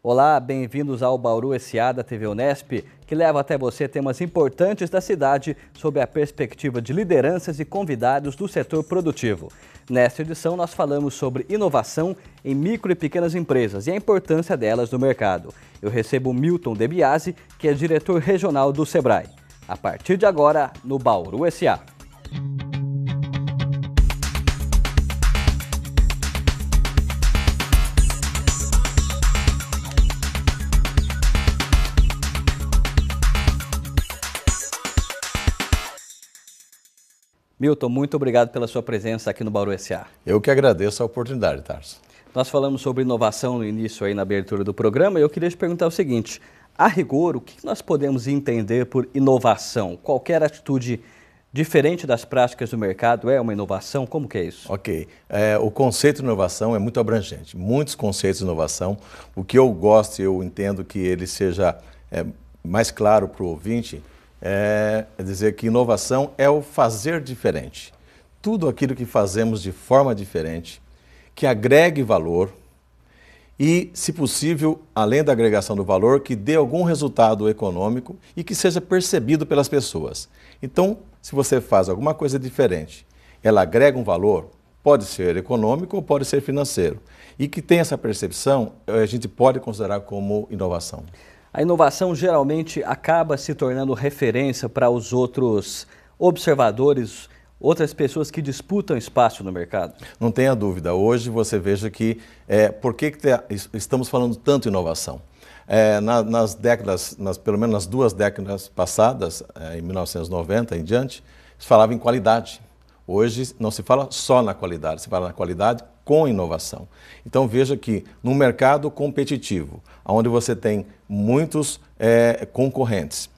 Olá, bem-vindos ao Bauru SA da TV Unesp, que leva até você temas importantes da cidade sob a perspectiva de lideranças e convidados do setor produtivo. Nesta edição, nós falamos sobre inovação em micro e pequenas empresas e a importância delas no mercado. Eu recebo Milton Debiase, que é diretor regional do SEBRAE. A partir de agora, no Bauru SA. Milton, muito obrigado pela sua presença aqui no Bauru SA. Eu que agradeço a oportunidade, Tarso. Nós falamos sobre inovação no início aí na abertura do programa e eu queria te perguntar o seguinte: a rigor, o que nós podemos entender por inovação? Qualquer atitude diferente das práticas do mercado é uma inovação? Como que é isso? Ok. É, o conceito de inovação é muito abrangente. Muitos conceitos de inovação. O que eu gosto, e eu entendo que ele seja é, mais claro para o ouvinte, é, é dizer que inovação é o fazer diferente. Tudo aquilo que fazemos de forma diferente, que agregue valor e, se possível, além da agregação do valor, que dê algum resultado econômico e que seja percebido pelas pessoas. Então, se você faz alguma coisa diferente, ela agrega um valor, pode ser econômico ou pode ser financeiro, e que tem essa percepção, eh, a gente pode considerar como inovação. A inovação geralmente acaba se tornando referência para os outros observadores, outras pessoas que disputam espaço no mercado? Não tenha dúvida. Hoje você veja que é, por que, que te, estamos falando tanto inovação? É, na, nas décadas, nas, pelo menos nas duas décadas passadas, é, em 1990 e em diante, se falava em qualidade. Hoje não se fala só na qualidade, se fala na qualidade com inovação. Então veja que num mercado competitivo, onde você tem muitos é, concorrentes,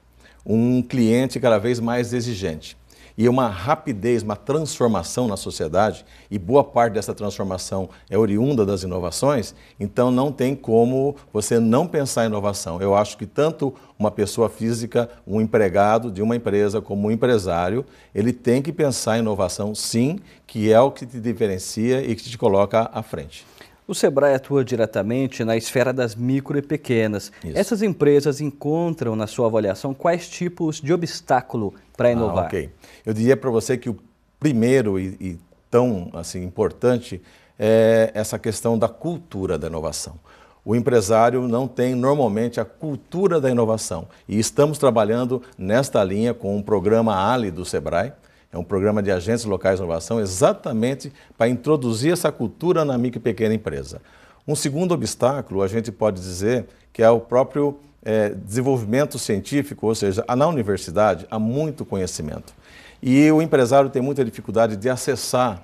um cliente cada vez mais exigente, e uma rapidez, uma transformação na sociedade, e boa parte dessa transformação é oriunda das inovações, então não tem como você não pensar em inovação. Eu acho que tanto uma pessoa física, um empregado de uma empresa, como um empresário, ele tem que pensar em inovação, sim, que é o que te diferencia e que te coloca à frente. O Sebrae atua diretamente na esfera das micro e pequenas. Isso. Essas empresas encontram, na sua avaliação, quais tipos de obstáculo para ah, inovar? Ah, ok. Eu diria para você que o primeiro e, e tão assim importante é essa questão da cultura da inovação. O empresário não tem normalmente a cultura da inovação e estamos trabalhando nesta linha com o um programa Ali do Sebrae, é um programa de agentes locais de inovação exatamente para introduzir essa cultura na micro e pequena empresa. Um segundo obstáculo, a gente pode dizer, que é o próprio é, desenvolvimento científico, ou seja, na universidade há muito conhecimento. E o empresário tem muita dificuldade de acessar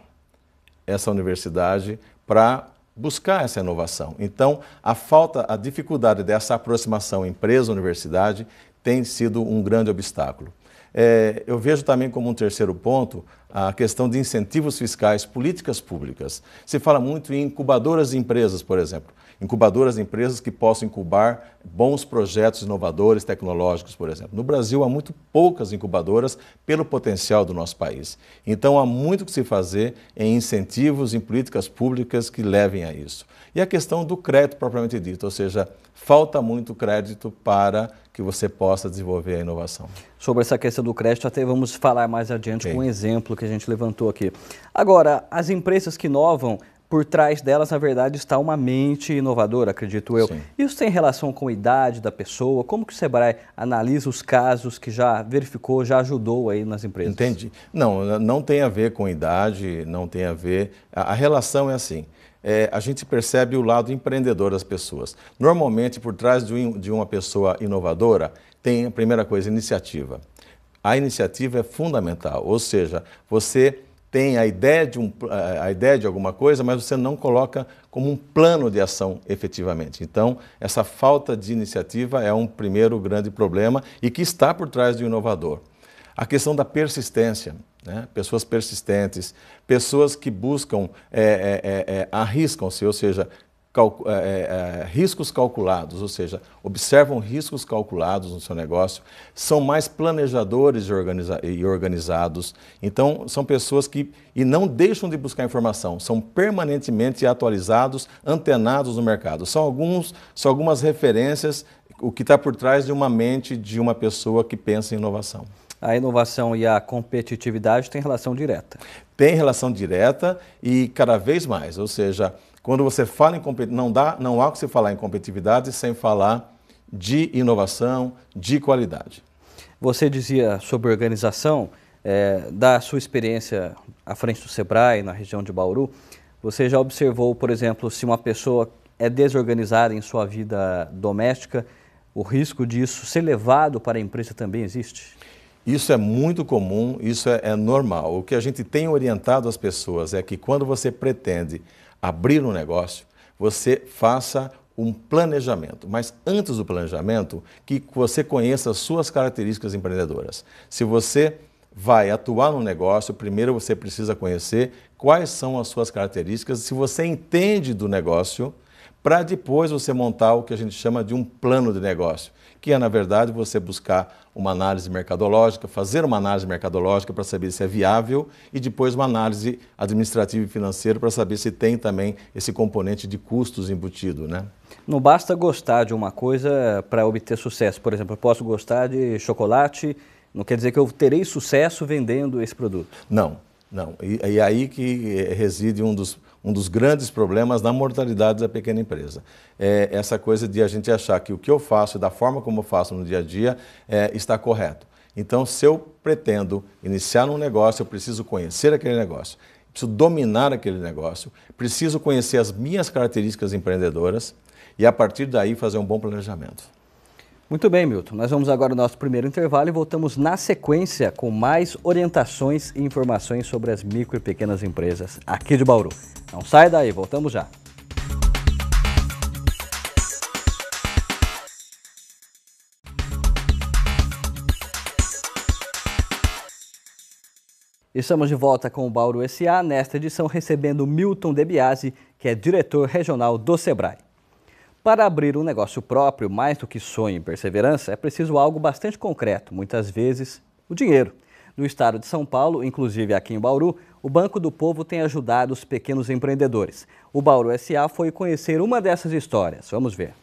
essa universidade para buscar essa inovação. Então, a falta, a dificuldade dessa aproximação empresa-universidade tem sido um grande obstáculo. É, eu vejo também como um terceiro ponto a questão de incentivos fiscais, políticas públicas. Se fala muito em incubadoras de empresas, por exemplo. Incubadoras, empresas que possam incubar bons projetos inovadores, tecnológicos, por exemplo. No Brasil, há muito poucas incubadoras pelo potencial do nosso país. Então, há muito que se fazer em incentivos, em políticas públicas que levem a isso. E a questão do crédito propriamente dito, ou seja, falta muito crédito para que você possa desenvolver a inovação. Sobre essa questão do crédito, até vamos falar mais adiante okay. com um exemplo que a gente levantou aqui. Agora, as empresas que inovam por trás delas, na verdade, está uma mente inovadora, acredito eu. Sim. Isso tem relação com a idade da pessoa? Como que o Sebrae analisa os casos que já verificou, já ajudou aí nas empresas? Entendi. Não, não tem a ver com idade, não tem a ver. A, a relação é assim. É, a gente percebe o lado empreendedor das pessoas. Normalmente, por trás de, um, de uma pessoa inovadora, tem a primeira coisa, iniciativa. A iniciativa é fundamental, ou seja, você tem a ideia, de um, eh, a ideia de alguma coisa, mas você não coloca como um plano de ação efetivamente. Então, essa falta de iniciativa é um primeiro grande problema e que está por trás do inovador. A questão da persistência, né? pessoas persistentes, pessoas que buscam, é, é, é, arriscam-se, ou seja, é, é, é, riscos calculados, ou seja, observam riscos calculados no seu negócio, são mais planejadores e, organiza e organizados. Então, são pessoas que e não deixam de buscar informação, são permanentemente atualizados, antenados no mercado. São, alguns, são algumas referências, o que está por trás de uma mente de uma pessoa que pensa em inovação a inovação e a competitividade têm relação direta. Tem relação direta e cada vez mais, ou seja, quando você fala em não dá, não há o que se falar em competitividade sem falar de inovação, de qualidade. Você dizia sobre organização, é, da sua experiência à frente do Sebrae, na região de Bauru, você já observou, por exemplo, se uma pessoa é desorganizada em sua vida doméstica, o risco disso ser levado para a empresa também existe? Isso é muito comum, isso é, é normal. O que a gente tem orientado as pessoas é que quando você pretende abrir um negócio, você faça um planejamento, mas antes do planejamento, que você conheça as suas características empreendedoras. Se você vai atuar no negócio, primeiro você precisa conhecer quais são as suas características, se você entende do negócio, para depois você montar o que a gente chama de um plano de negócio, que é, na verdade, você buscar uma análise mercadológica, fazer uma análise mercadológica para saber se é viável e depois uma análise administrativa e financeira para saber se tem também esse componente de custos embutido, né? Não basta gostar de uma coisa para obter sucesso. Por exemplo, eu posso gostar de chocolate, não quer dizer que eu terei sucesso vendendo esse produto. Não, não. E, e é aí que reside um dos um dos grandes problemas na mortalidade da pequena empresa. É essa coisa de a gente achar que o que eu faço, e da forma como eu faço no dia a dia, é, está correto. Então, se eu pretendo iniciar um negócio, eu preciso conhecer aquele negócio, preciso dominar aquele negócio, preciso conhecer as minhas características empreendedoras e, a partir daí, fazer um bom planejamento. Muito bem, Milton. Nós vamos agora ao nosso primeiro intervalo e voltamos na sequência com mais orientações e informações sobre as micro e pequenas empresas aqui de Bauru. Não sai daí, voltamos já. Estamos de volta com o Bauru SA, nesta edição recebendo Milton Debiase, que é diretor regional do SEBRAE. Para abrir um negócio próprio, mais do que sonho e perseverança, é preciso algo bastante concreto, muitas vezes o dinheiro. No estado de São Paulo, inclusive aqui em Bauru, o Banco do Povo tem ajudado os pequenos empreendedores. O Bauru SA foi conhecer uma dessas histórias. Vamos ver.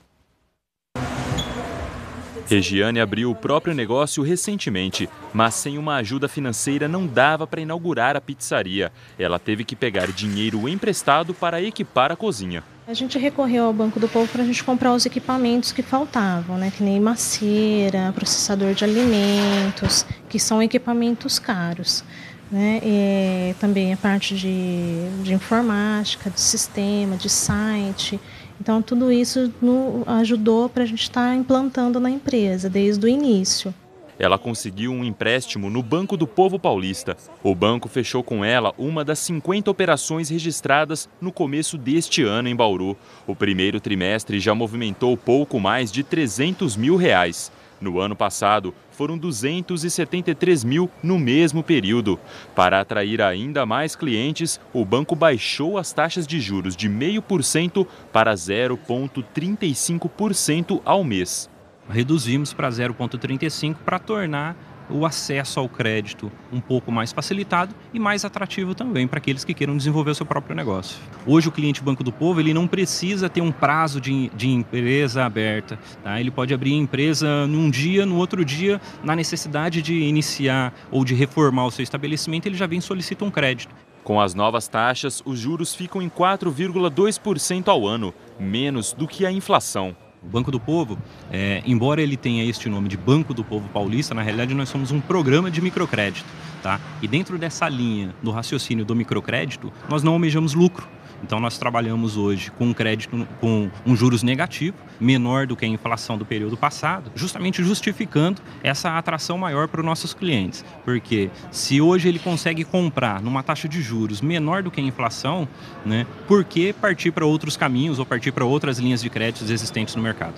Regiane abriu o próprio negócio recentemente, mas sem uma ajuda financeira não dava para inaugurar a pizzaria. Ela teve que pegar dinheiro emprestado para equipar a cozinha. A gente recorreu ao Banco do Povo para a gente comprar os equipamentos que faltavam, né? Que nem macieira, processador de alimentos, que são equipamentos caros. Né? E também a parte de, de informática, de sistema, de site. Então, tudo isso no, ajudou para a gente estar tá implantando na empresa desde o início. Ela conseguiu um empréstimo no Banco do Povo Paulista. O banco fechou com ela uma das 50 operações registradas no começo deste ano em Bauru. O primeiro trimestre já movimentou pouco mais de 300 mil reais. No ano passado, foram 273 mil no mesmo período. Para atrair ainda mais clientes, o banco baixou as taxas de juros de 0,5% para 0,35% ao mês reduzimos para 0,35 para tornar o acesso ao crédito um pouco mais facilitado e mais atrativo também para aqueles que queiram desenvolver o seu próprio negócio. Hoje o cliente Banco do Povo ele não precisa ter um prazo de, de empresa aberta, tá? ele pode abrir empresa num dia, no outro dia, na necessidade de iniciar ou de reformar o seu estabelecimento, ele já vem e solicita um crédito. Com as novas taxas, os juros ficam em 4,2% ao ano, menos do que a inflação. O Banco do Povo, é, embora ele tenha este nome de Banco do Povo Paulista, na realidade nós somos um programa de microcrédito. Tá? E dentro dessa linha do raciocínio do microcrédito, nós não almejamos lucro. Então nós trabalhamos hoje com um crédito com um juros negativo, menor do que a inflação do período passado, justamente justificando essa atração maior para os nossos clientes. Porque se hoje ele consegue comprar numa taxa de juros menor do que a inflação, né, por que partir para outros caminhos ou partir para outras linhas de créditos existentes no mercado?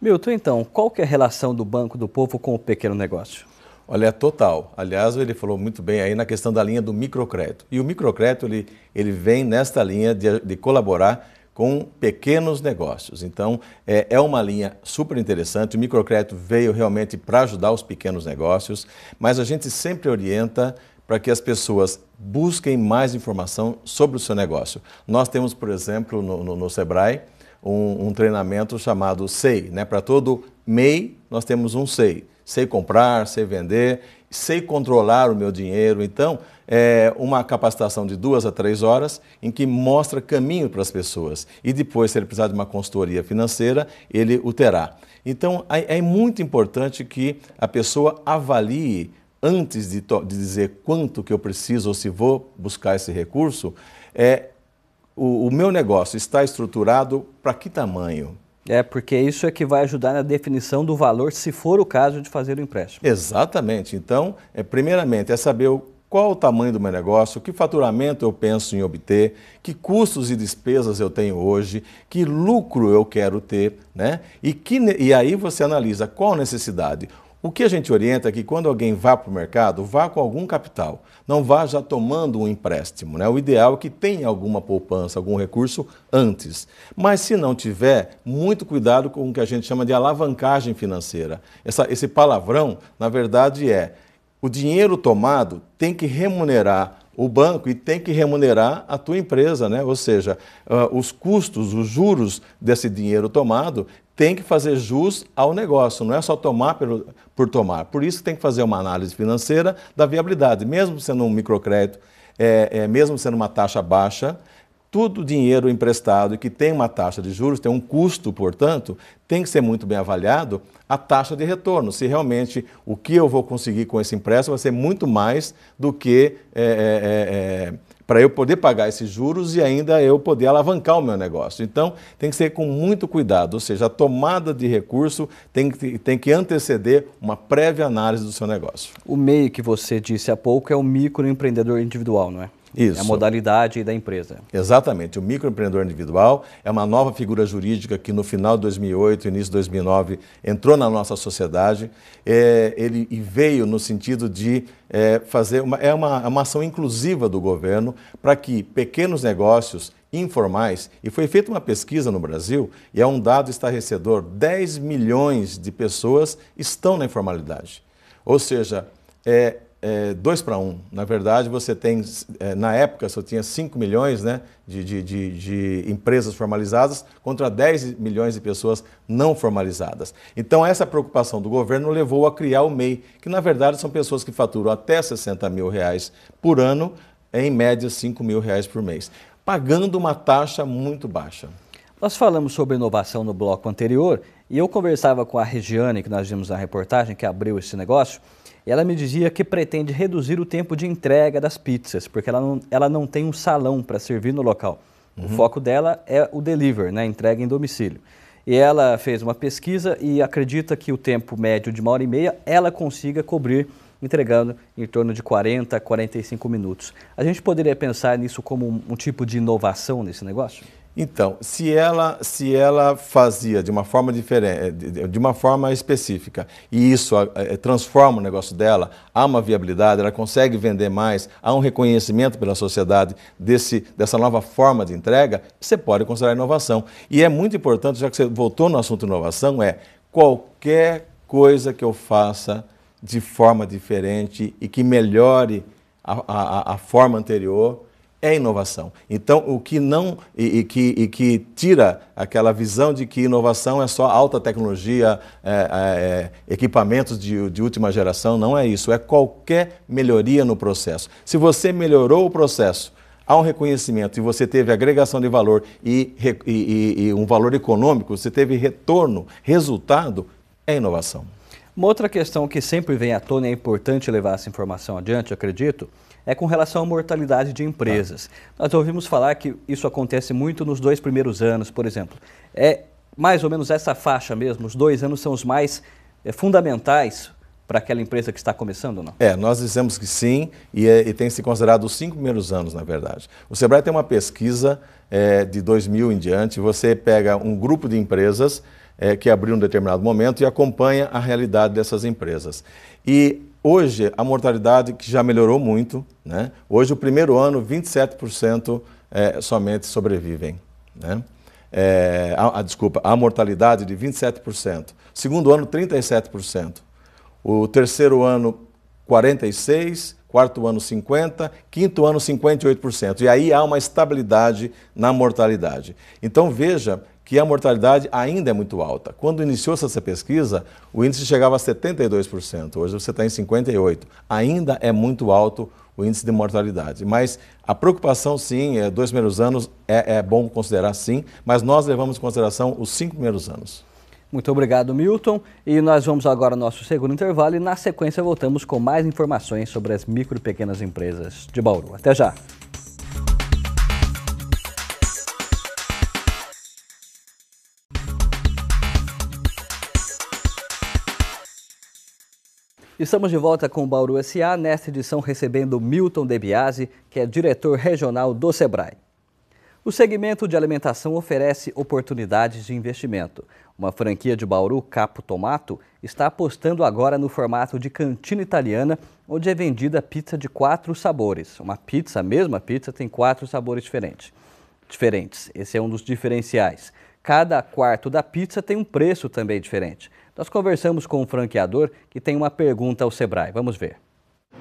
Milton, então, qual que é a relação do Banco do Povo com o pequeno negócio? Olha, é total. Aliás, ele falou muito bem aí na questão da linha do microcrédito. E o microcrédito, ele, ele vem nesta linha de, de colaborar com pequenos negócios. Então, é, é, uma linha super interessante. O microcrédito veio realmente para ajudar os pequenos negócios, mas a gente sempre orienta para que as pessoas busquem mais informação sobre o seu negócio. Nós temos, por exemplo, no, no, no Sebrae, um, um, treinamento chamado SEI. Né? Para todo MEI, nós temos um SEI sei comprar, sei vender, sei controlar o meu dinheiro. Então, é uma capacitação de duas a três horas em que mostra caminho para as pessoas. E depois, se ele precisar de uma consultoria financeira, ele o terá. Então, é, é muito importante que a pessoa avalie antes de, de dizer quanto que eu preciso ou se vou buscar esse recurso, é o, o meu negócio está estruturado para que tamanho? É, porque isso é que vai ajudar na definição do valor, se for o caso de fazer o empréstimo. Exatamente. Então, é, primeiramente, é saber qual o tamanho do meu negócio, que faturamento eu penso em obter, que custos e despesas eu tenho hoje, que lucro eu quero ter, né? E, que, e aí você analisa qual necessidade. O que a gente orienta é que quando alguém vá para o mercado, vá com algum capital, não vá já tomando um empréstimo. Né? O ideal é que tenha alguma poupança, algum recurso antes. Mas se não tiver, muito cuidado com o que a gente chama de alavancagem financeira. Essa, esse palavrão, na verdade, é o dinheiro tomado tem que remunerar o banco e tem que remunerar a tua empresa, né? Ou seja, ah, os custos, os juros desse dinheiro tomado tem que fazer jus ao negócio, não é só tomar por tomar. Por isso tem que fazer uma análise financeira da viabilidade, mesmo sendo um microcrédito, é, é, mesmo sendo uma taxa baixa, tudo dinheiro emprestado que tem uma taxa de juros, tem um custo, portanto, tem que ser muito bem avaliado a taxa de retorno, se realmente o que eu vou conseguir com esse empréstimo vai ser muito mais do que é, é, é, é para eu poder pagar esses juros e ainda eu poder alavancar o meu negócio. Então, tem que ser com muito cuidado, ou seja, a tomada de recurso tem que, tem que anteceder uma prévia análise do seu negócio. O meio que você disse há pouco é o microempreendedor individual, não é? Isso. É a modalidade da empresa. Exatamente. O microempreendedor individual é uma nova figura jurídica que no final de 2008, início de 2009, entrou na nossa sociedade é, ele, veio no sentido de é, fazer uma, é uma, é uma ação inclusiva do governo para que pequenos negócios informais, e foi feita uma pesquisa no Brasil, e é um dado estarrecedor, 10 milhões de pessoas estão na informalidade. Ou seja, é, é, dois para um. Na verdade, você tem, é, na época, só tinha 5 milhões né, de, de, de, de, empresas formalizadas contra 10 milhões de pessoas não formalizadas. Então, essa preocupação do governo levou a criar o MEI, que na verdade são pessoas que faturam até 60 mil reais por ano, em média 5 mil reais por mês, pagando uma taxa muito baixa. Nós falamos sobre inovação no bloco anterior e eu conversava com a Regiane, que nós vimos na reportagem, que abriu esse negócio. E ela me dizia que pretende reduzir o tempo de entrega das pizzas, porque ela não, ela não tem um salão para servir no local. Uhum. O foco dela é o delivery, né, entrega em domicílio. E ela fez uma pesquisa e acredita que o tempo médio de uma hora e meia ela consiga cobrir entregando em torno de 40 a 45 minutos. A gente poderia pensar nisso como um, um tipo de inovação nesse negócio? Então, se ela, se ela fazia de uma forma diferente, eh, de uma forma específica, e isso eh, eh, transforma o negócio dela, há uma viabilidade, ela consegue vender mais, há um reconhecimento pela sociedade desse, dessa nova forma de entrega, você pode considerar inovação. E é muito importante, já que você voltou no assunto inovação, é qualquer coisa que eu faça de forma diferente e que melhore a, a, a forma anterior, é inovação. Então, o que não e, e, que, e que, tira aquela visão de que inovação é só alta tecnologia, é, é, é, equipamentos de, de última geração, não é isso. É qualquer melhoria no processo. Se você melhorou o processo, há um reconhecimento e você teve agregação de valor e, e, e, um valor econômico, você teve retorno, resultado, é inovação. Uma outra questão que sempre vem à tona e é importante levar essa informação adiante, acredito, é com relação à mortalidade de empresas. Tá. Nós ouvimos falar que isso acontece muito nos dois primeiros anos, por exemplo. É mais ou menos essa faixa mesmo, os dois anos são os mais é, fundamentais para aquela empresa que está começando ou não? É, nós dizemos que sim e, é, e, tem se considerado os cinco primeiros anos, na verdade. O Sebrae tem uma pesquisa é, de 2000 em diante, você pega um grupo de empresas é, que abriu um determinado momento e acompanha a realidade dessas empresas. E Hoje, a mortalidade que já melhorou muito, né? Hoje, o primeiro ano, 27% é, somente sobrevivem, né? É, a, a, desculpa, a mortalidade de 27%. Segundo ano, 37%. O terceiro ano, 46%, quarto ano 50%, quinto ano 58%. E aí há uma estabilidade na mortalidade. Então veja que a mortalidade ainda é muito alta. Quando iniciou-se essa pesquisa, o índice chegava a 72%, hoje você está em 58%. Ainda é muito alto o índice de mortalidade. Mas a preocupação, sim, é, dois primeiros anos é, é bom considerar, sim, mas nós levamos em consideração os cinco primeiros anos. Muito obrigado, Milton. E nós vamos agora ao nosso segundo intervalo e, na sequência, voltamos com mais informações sobre as micro e pequenas empresas de Bauru. Até já! Estamos de volta com o Bauru SA, nesta edição recebendo Milton Debiase, que é diretor regional do SEBRAE. O segmento de alimentação oferece oportunidades de investimento. Uma franquia de Bauru, Capo Tomato, está apostando agora no formato de cantina italiana, onde é vendida pizza de quatro sabores. Uma pizza, a mesma pizza, tem quatro sabores diferentes. diferentes. Esse é um dos diferenciais. Cada quarto da pizza tem um preço também diferente. Nós conversamos com um franqueador que tem uma pergunta ao Sebrae. Vamos ver.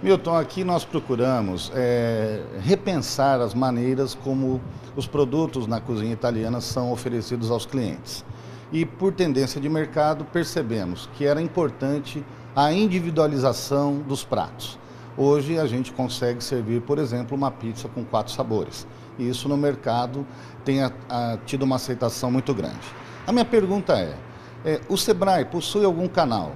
Milton, aqui nós procuramos é, repensar as maneiras como os produtos na cozinha italiana são oferecidos aos clientes. E por tendência de mercado, percebemos que era importante a individualização dos pratos. Hoje a gente consegue servir, por exemplo, uma pizza com quatro sabores. E isso no mercado tem a, a, tido uma aceitação muito grande. A minha pergunta é: é, o SEBRAE possui algum canal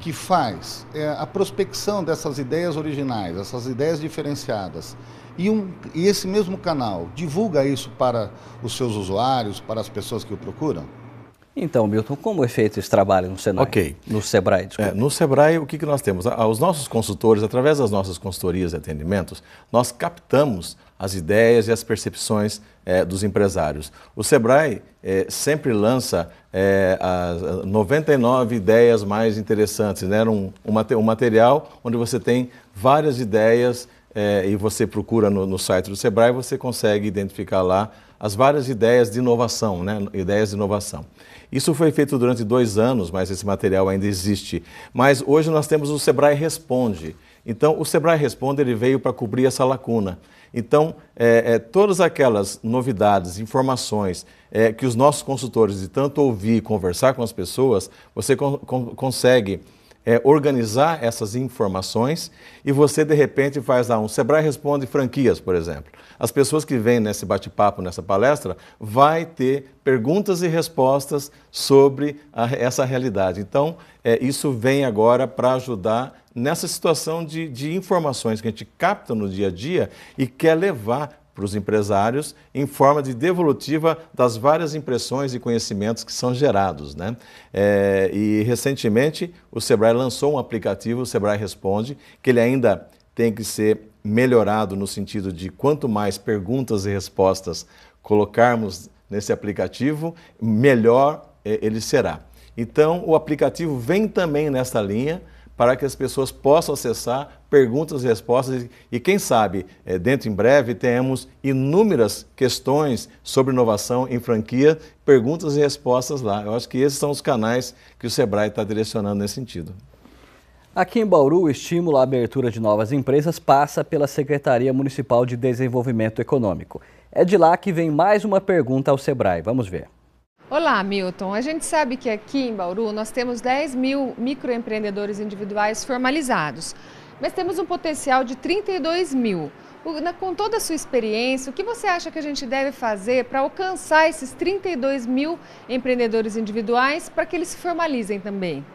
que faz é, a prospecção dessas ideias originais, essas ideias diferenciadas, e, um, e esse mesmo canal divulga isso para os seus usuários, para as pessoas que o procuram? Então, Milton, como é feito esse trabalho no Senai? Ok. No Sebrae, é, desculpa. É, no Sebrae, o que, que nós temos? Os nossos consultores, através das nossas consultorias e atendimentos, nós captamos as ideias e as percepções é, dos empresários. O Sebrae é, sempre lança é, as 99 ideias mais interessantes, né? um, um material onde você tem várias ideias é, e você procura no, no site do Sebrae, você consegue identificar lá as várias ideias de inovação, né? ideias de inovação. Isso foi feito durante dois anos, mas esse material ainda existe. Mas hoje nós temos o Sebrae Responde. Então, o Sebrae Responde ele veio para cobrir essa lacuna. Então, é, é, todas aquelas novidades, informações é, que os nossos consultores, de tanto ouvir e conversar com as pessoas, você con con consegue é, organizar essas informações e você, de repente, faz lá um Sebrae Responde Franquias, por exemplo. As pessoas que vêm nesse bate-papo, nessa palestra, vai ter perguntas e respostas sobre a, essa realidade. Então, é, isso vem agora para ajudar nessa situação de, de informações que a gente capta no dia a dia e quer levar para os empresários em forma de devolutiva das várias impressões e conhecimentos que são gerados. Né? É, e recentemente o Sebrae lançou um aplicativo, o Sebrae Responde, que ele ainda tem que ser melhorado no sentido de quanto mais perguntas e respostas colocarmos nesse aplicativo, melhor é, ele será. Então o aplicativo vem também nessa linha para que as pessoas possam acessar perguntas e respostas. E quem sabe, eh, dentro em breve, temos inúmeras questões sobre inovação em franquia, perguntas e respostas lá. Eu acho que esses são os canais que o Sebrae está direcionando nesse sentido. Aqui em Bauru, o estímulo à abertura de novas empresas passa pela Secretaria Municipal de Desenvolvimento Econômico. É de lá que vem mais uma pergunta ao Sebrae. Vamos ver. Olá, Milton. A gente sabe que aqui em Bauru nós temos 10 mil microempreendedores individuais formalizados, mas temos um potencial de 32 mil. Com toda a sua experiência, o que você acha que a gente deve fazer para alcançar esses 32 mil empreendedores individuais para que eles se formalizem também?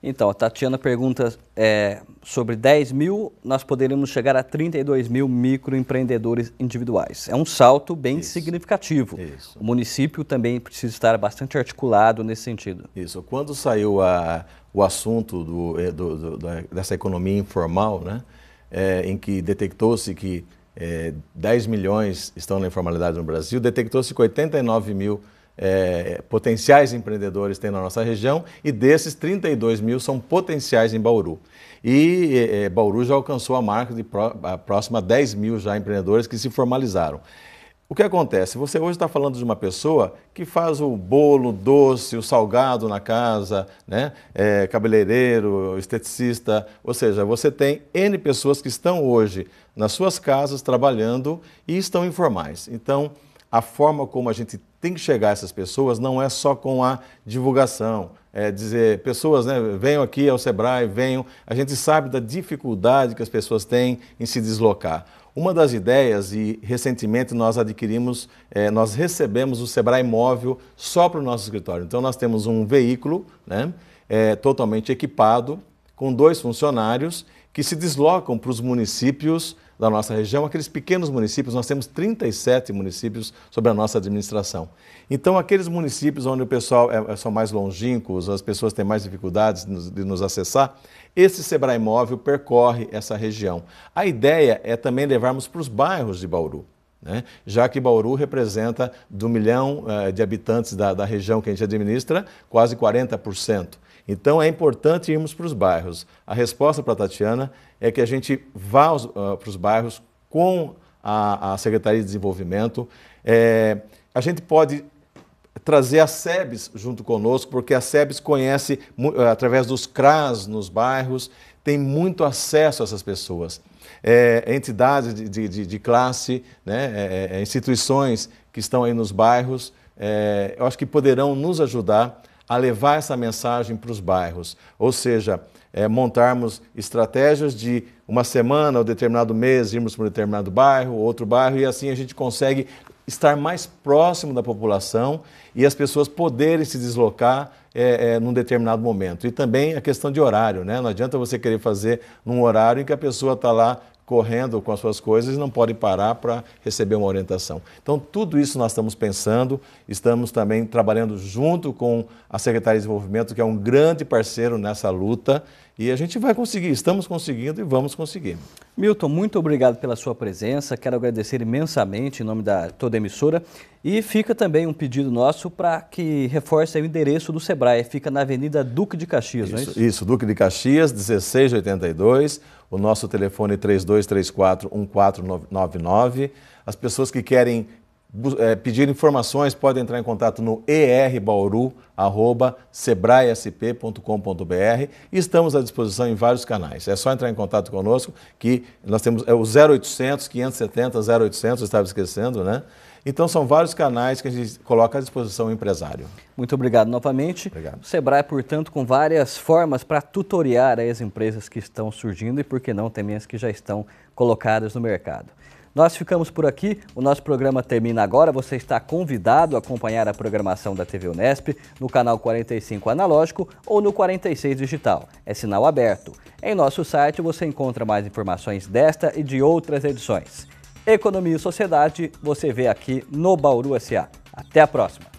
Então, a Tatiana pergunta é, sobre 10 mil, nós poderíamos chegar a 32 mil microempreendedores individuais. É um salto bem Isso. significativo. Isso. O município também precisa estar bastante articulado nesse sentido. Isso. Quando saiu a, o assunto do, é, do, do, da, dessa economia informal, né, é, em que detectou-se que é, 10 milhões estão na informalidade no Brasil, detectou-se que 89 mil é, potenciais empreendedores tem na nossa região e desses 32 mil são potenciais em Bauru. E é, é, Bauru já alcançou a marca de pró, a próxima 10 mil já empreendedores que se formalizaram. O que acontece? Você hoje está falando de uma pessoa que faz o bolo, o doce, o salgado na casa, né? É, cabeleireiro, esteticista, ou seja, você tem N pessoas que estão hoje nas suas casas trabalhando e estão informais. Então, a forma como a gente tem que chegar a essas pessoas não é só com a divulgação, é dizer, pessoas, né, venham aqui ao Sebrae, venham. A gente sabe da dificuldade que as pessoas têm em se deslocar. Uma das ideias, e recentemente nós adquirimos, é, nós recebemos o Sebrae Móvel só para o nosso escritório. Então nós temos um veículo né, é, totalmente equipado, com dois funcionários que se deslocam para os municípios da nossa região, aqueles pequenos municípios, nós temos 37 municípios sobre a nossa administração. Então, aqueles municípios onde o pessoal é, é são mais longínquos, as pessoas têm mais dificuldades de nos acessar, esse Sebrae Móvel percorre essa região. A ideia é também levarmos para os bairros de Bauru. Né? Já que Bauru representa do milhão eh, de habitantes da, da região que a gente administra, quase 40%. Então é importante irmos para os bairros. A resposta para a Tatiana é que a gente vá uh, para os bairros com a, a, Secretaria de Desenvolvimento. É, a gente pode trazer a SEBS junto conosco, porque a SEBS conhece, ah, através dos CRAS nos bairros, tem muito acesso a essas pessoas. É, é entidades de, de, de classe, né? É, é, é, instituições que estão aí nos bairros, eu acho que poderão nos ajudar a levar essa mensagem para os bairros, ou seja, é, montarmos estratégias de uma semana ou determinado mês irmos para um determinado bairro, outro bairro, e assim a gente consegue estar mais próximo da população e as pessoas poderem se deslocar é, é, num determinado momento. E também a questão de horário, né? Não adianta você querer fazer num horário em que a pessoa está lá correndo com as suas coisas e não pode parar para receber uma orientação. Então, tudo isso nós estamos pensando, estamos também trabalhando junto com a Secretaria de Desenvolvimento, que é um grande parceiro nessa luta, e a gente vai conseguir, estamos conseguindo e vamos conseguir. Milton, muito obrigado pela sua presença, quero agradecer imensamente em nome da toda a emissora, e fica também um pedido nosso para que reforce o endereço do SEBRAE, fica na Avenida Duque de Caxias, isso, não é isso? Isso, Duque de Caxias, 1682, o nosso telefone é 3234-1499. As pessoas que querem é, pedir informações podem entrar em contato no erbauru@sebraesp.com.br e estamos à disposição em vários canais. É só entrar em contato conosco que nós temos é o 0800 570 0800, eu estava esquecendo, né? Então, são vários canais que a gente coloca à disposição do empresário. Muito obrigado novamente. Obrigado. O Sebrae, portanto, com várias formas para tutoriar as empresas que estão surgindo e, por que não, também as que já estão colocadas no mercado. Nós ficamos por aqui, o nosso programa termina agora. Você está convidado a acompanhar a programação da TV Unesp no canal 45 analógico ou no 46 digital. É sinal aberto. Em nosso site você encontra mais informações desta e de outras edições. Economia e Sociedade, você vê aqui no Bauru SA. Até a próxima!